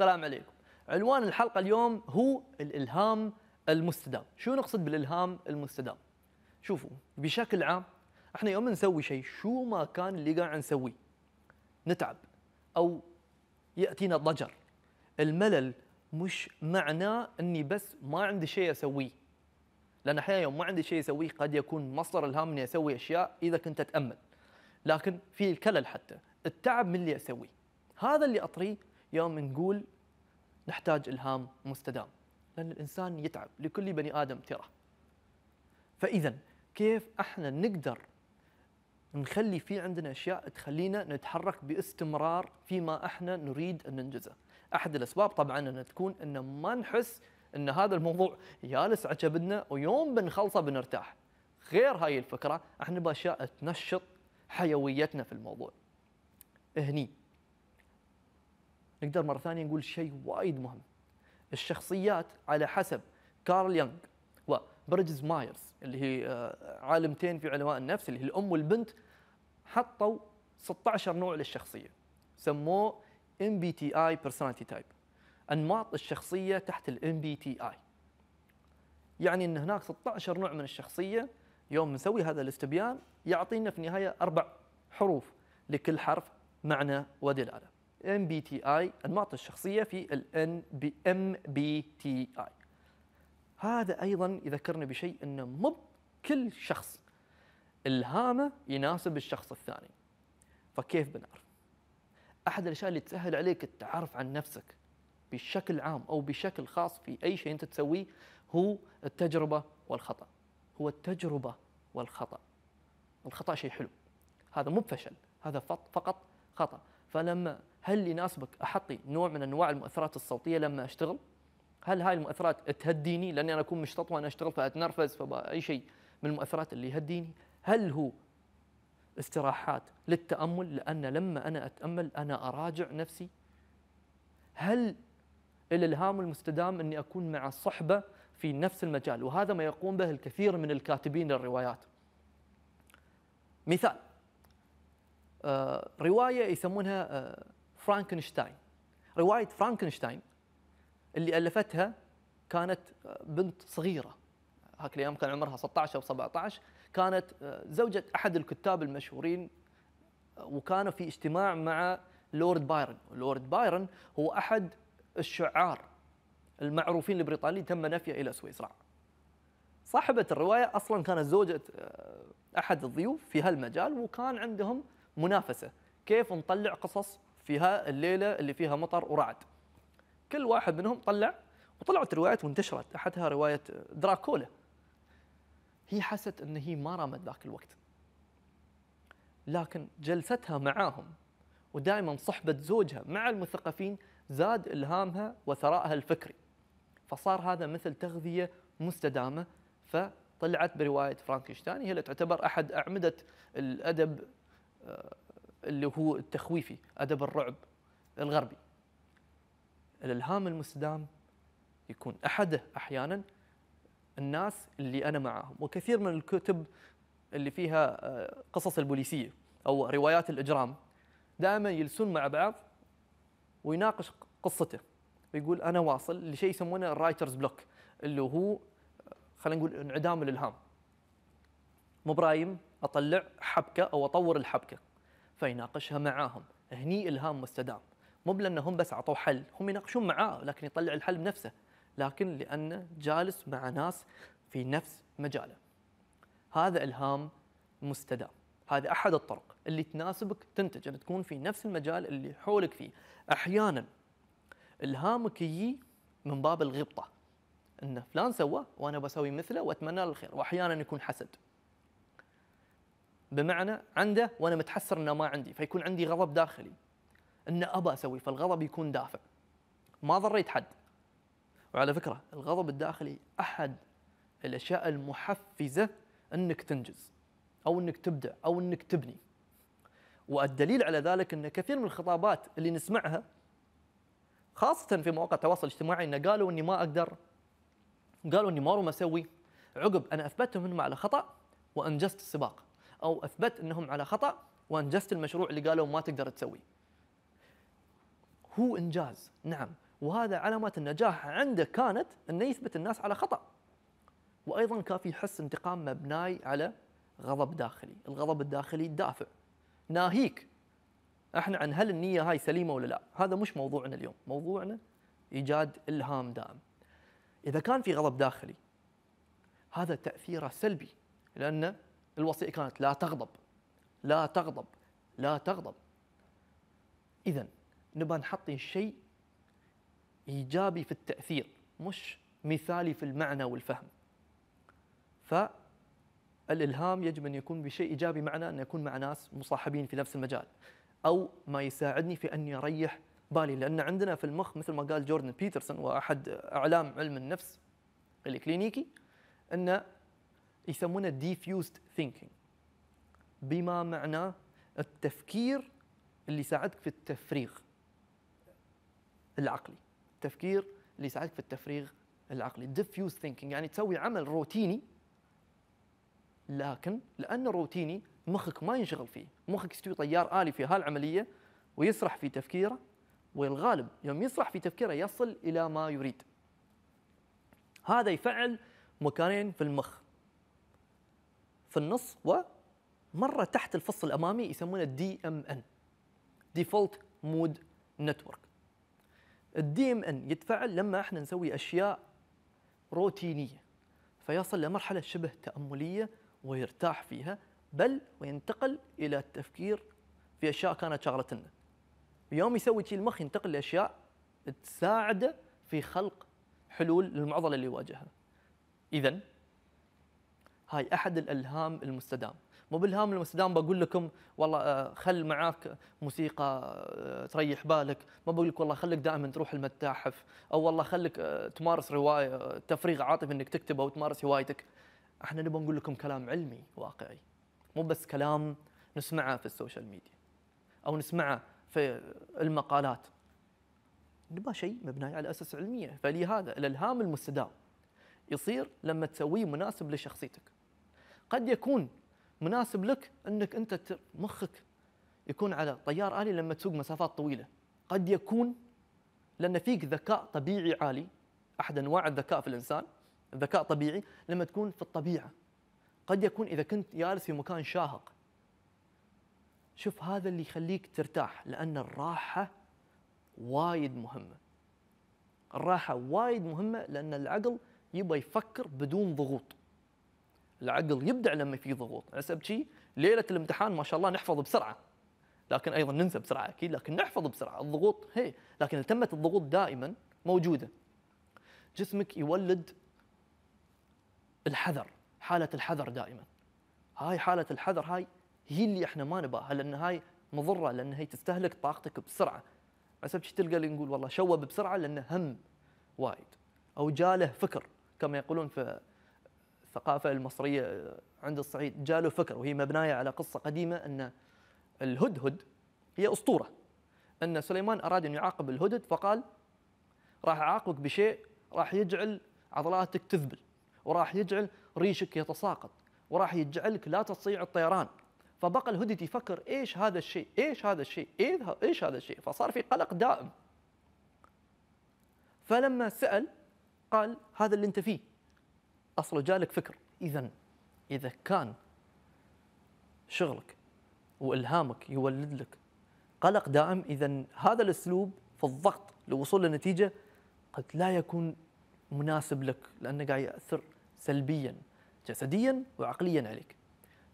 السلام عليكم عنوان الحلقة اليوم هو الإلهام المستدام شو نقصد بالإلهام المستدام شوفوا بشكل عام احنا يوم نسوي شيء شو ما كان اللي قاعد نسويه نتعب أو يأتينا ضجر الملل مش معناه أني بس ما عندي شيء أسويه لأن أحيانا يوم ما عندي شيء أسويه قد يكون مصدر إلهام أني أسوي أشياء إذا كنت أتأمل لكن في الكلل حتى التعب من اللي أسويه هذا اللي أطريه يوم نقول نحتاج إلهام مستدام لأن الإنسان يتعب لكل بني آدم ترى فإذا كيف احنا نقدر نخلي في عندنا أشياء تخلينا نتحرك باستمرار فيما احنا نريد أن ننجزه أحد الأسباب طبعا أن تكون أن ما نحس أن هذا الموضوع يالس عجبنا ويوم بنخلصه بنرتاح غير هاي الفكرة احنا بأشياء تنشط حيويتنا في الموضوع هني نقدر مره ثانيه نقول شيء وايد مهم الشخصيات على حسب كارل يونغ وبرجز مايرز اللي هي آه، عالمتين في علماء النفس اللي هي الام والبنت حطوا 16 نوع للشخصيه سموه ام بي تي اي بيرسوناليتي تايب انماط الشخصيه تحت الام بي تي اي يعني ان هناك 16 نوع من الشخصيه يوم نسوي هذا الاستبيان يعطينا في النهايه اربع حروف لكل حرف معنى ودلاله MBTI أنماط الشخصية في الـ MBTI هذا أيضا يذكرنا بشيء أنه مو كل شخص إلهامه يناسب الشخص الثاني فكيف بنعرف؟ أحد الأشياء اللي تسهل عليك التعرف عن نفسك بشكل عام أو بشكل خاص في أي شيء أنت تسويه هو التجربة والخطأ هو التجربة والخطأ الخطأ شيء حلو هذا مو بفشل هذا فقط خطأ فلما هل يناسبك احطي نوع من انواع المؤثرات الصوتيه لما اشتغل؟ هل هاي المؤثرات تهديني لاني انا اكون مشتط وانا اشتغل فاتنرفز فاي شيء من المؤثرات اللي يهديني؟ هل هو استراحات للتامل لان لما انا اتامل انا اراجع نفسي؟ هل الالهام المستدام اني اكون مع صحبه في نفس المجال وهذا ما يقوم به الكثير من الكاتبين للروايات. مثال آه روايه يسمونها آه فرانكنشتاين رواية فرانكنشتاين اللي ألفتها كانت آه، بنت صغيرة هاك الأيام كان عمرها 16 أو 17 كانت آه، زوجة أحد الكتاب المشهورين آه، وكانوا في اجتماع مع لورد بايرن لورد بايرن هو أحد الشعار المعروفين البريطانيين تم نفيه إلى سويسرا صاحبة الرواية أصلا كانت زوجة أحد الضيوف في هالمجال وكان عندهم منافسة كيف نطلع قصص فيها الليله اللي فيها مطر ورعد كل واحد منهم طلع وطلعت روايات وانتشرت احدها روايه دراكولا هي حست ان هي ما رمت ذاك الوقت لكن جلستها معاهم ودائما صحبه زوجها مع المثقفين زاد الهامها وثرائها الفكري فصار هذا مثل تغذيه مستدامه فطلعت بروايه فرانكشتاين هي اللي تعتبر احد اعمده الادب آه، اللي هو التخويفي ادب الرعب الغربي الالهام المستدام يكون احده احيانا الناس اللي انا معاهم وكثير من الكتب اللي فيها آه، قصص البوليسيه او روايات الاجرام دائما يلسون مع بعض ويناقش قصته ويقول انا واصل لشيء يسمونه الرايترز بلوك اللي هو خلينا نقول انعدام الالهام مو برايم اطلع حبكه او اطور الحبكه فيناقشها معاهم هني إلهام مستدام مو لأنهم بس عطوه حل هم يناقشون معاه لكن يطلع الحل بنفسه لكن لأنه جالس مع ناس في نفس مجاله هذا إلهام مستدام هذا أحد الطرق اللي تناسبك تنتج أن تكون في نفس المجال اللي حولك فيه أحيانا إلهامك يجي من باب الغبطة أن فلان سوى وأنا بسوي مثله وأتمنى له الخير وأحيانا يكون حسد بمعنى عنده وانا متحسر انه ما عندي فيكون عندي غضب داخلي انه ابى اسوي فالغضب يكون دافع ما ضريت حد وعلى فكره الغضب الداخلي احد الاشياء المحفزه انك تنجز او انك تبدع او انك تبني والدليل على ذلك ان كثير من الخطابات اللي نسمعها خاصه في مواقع التواصل الاجتماعي ان قالوا اني ما اقدر قالوا اني ما اروم اسوي عقب انا اثبتهم انهم على خطا وانجزت السباق او اثبت انهم على خطا وانجزت المشروع اللي قالوا ما تقدر تسويه. هو انجاز نعم وهذا علامات النجاح عنده كانت انه يثبت الناس على خطا. وايضا كان في حس انتقام مبناي على غضب داخلي، الغضب الداخلي الدافع. ناهيك احنا عن هل النية هاي سليمة ولا لا؟ هذا مش موضوعنا اليوم، موضوعنا ايجاد الهام دائم. اذا كان في غضب داخلي هذا تاثيره سلبي لانه الوصية كانت لا تغضب لا تغضب لا تغضب إذا نبغى نحط شيء إيجابي في التأثير مش مثالي في المعنى والفهم فالإلهام يجب أن يكون بشيء إيجابي معنا أن يكون مع ناس مصاحبين في نفس المجال أو ما يساعدني في أن يريح بالي لأن عندنا في المخ مثل ما قال جوردن بيترسون وأحد أعلام علم النفس الكلينيكي أن يسمونه ديفيوزد ثينكينج بما معناه التفكير اللي يساعدك في التفريغ العقلي التفكير اللي يساعدك في التفريغ العقلي ديفيوز ثينكينج يعني تسوي عمل روتيني لكن لانه روتيني مخك ما ينشغل فيه مخك يستوي طيار آلي في هالعملية ويسرح في تفكيره والغالب يوم يسرح في تفكيره يصل إلى ما يريد هذا يفعل مكانين في المخ في النص ومره تحت الفص الامامي يسمونه دي ام ان ديفولت مود نتورك الدي ام ان يتفعل لما احنا نسوي اشياء روتينيه فيصل لمرحله شبه تامليه ويرتاح فيها بل وينتقل الى التفكير في اشياء كانت شغلتنا يوم يسوي شيء المخ ينتقل لاشياء تساعده في خلق حلول للمعضله اللي يواجهها اذا هاي احد الالهام المستدام مو بالهام المستدام بقول لكم والله آه، خل معاك موسيقى آه، تريح بالك ما بقول لك والله خليك دائما تروح المتاحف او والله خليك آه، تمارس روايه تفريغ عاطفي انك تكتب او تمارس هوايتك احنا نبغى نقول لكم كلام علمي واقعي مو بس كلام نسمعه في السوشيال ميديا او نسمعه في المقالات نبغى شيء مبني على اساس علميه فلهذا الالهام المستدام يصير لما تسويه مناسب لشخصيتك قد يكون مناسب لك انك انت مخك يكون على طيار آلي لما تسوق مسافات طويلة قد يكون لأن فيك ذكاء طبيعي عالي أحد أنواع الذكاء في الإنسان ذكاء طبيعي لما تكون في الطبيعة قد يكون إذا كنت جالس في مكان شاهق شوف هذا اللي يخليك ترتاح لأن الراحة وايد مهمة الراحة وايد مهمة لأن العقل يبغى يفكر بدون ضغوط العقل يبدع لما في ضغوط حسب شي ليله الامتحان ما شاء الله نحفظ بسرعه لكن ايضا ننسى بسرعه اكيد لكن نحفظ بسرعه الضغوط هي لكن اذا تمت الضغوط دائما موجوده جسمك يولد الحذر حاله الحذر دائما هاي حاله الحذر هاي هي اللي احنا ما نباها لان هاي مضره لان هي تستهلك طاقتك بسرعه حسب شي تلقى اللي نقول والله شوب بسرعه لانه هم وايد او جاله فكر كما يقولون في الثقافة المصرية عند الصعيد جاله فكر وهي مبناية على قصة قديمة أن الهدهد هي أسطورة أن سليمان أراد أن يعاقب الهدهد فقال راح أعاقبك بشيء راح يجعل عضلاتك تذبل وراح يجعل ريشك يتساقط وراح يجعلك لا تستطيع الطيران فبقى الهدهد يفكر ايش هذا الشيء؟ ايش هذا الشيء؟ إيه ايش هذا الشيء؟ فصار في قلق دائم. فلما سأل قال هذا اللي انت فيه اصلا جالك فكر اذا اذا كان شغلك والهامك يولد لك قلق دائم اذا هذا الاسلوب في الضغط للوصول لنتيجه قد لا يكون مناسب لك لانه قاعد ياثر سلبيا جسديا وعقليا عليك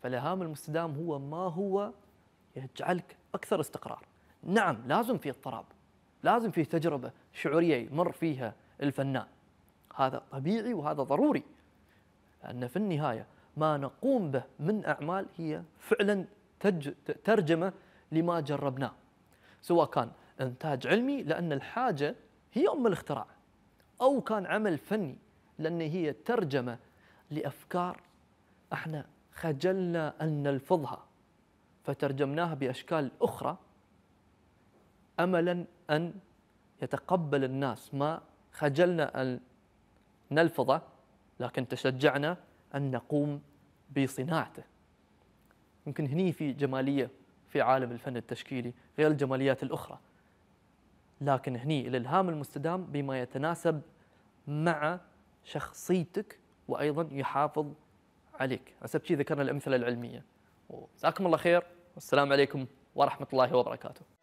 فالهام المستدام هو ما هو يجعلك اكثر استقرار نعم لازم في اضطراب لازم في تجربه شعوريه يمر فيها الفنان هذا طبيعي وهذا ضروري أن في النهاية ما نقوم به من أعمال هي فعلا ترجمة لما جربناه سواء كان إنتاج علمي لأن الحاجة هي أم الاختراع أو كان عمل فني لأن هي ترجمة لأفكار احنا خجلنا أن نلفظها فترجمناها بأشكال أخرى أملا أن يتقبل الناس ما خجلنا أن نلفظه لكن تشجعنا أن نقوم بصناعته يمكن هني في جمالية في عالم الفن التشكيلي غير الجماليات الأخرى لكن هني الإلهام المستدام بما يتناسب مع شخصيتك وأيضا يحافظ عليك حسب شي ذكرنا الأمثلة العلمية جزاكم الله خير والسلام عليكم ورحمة الله وبركاته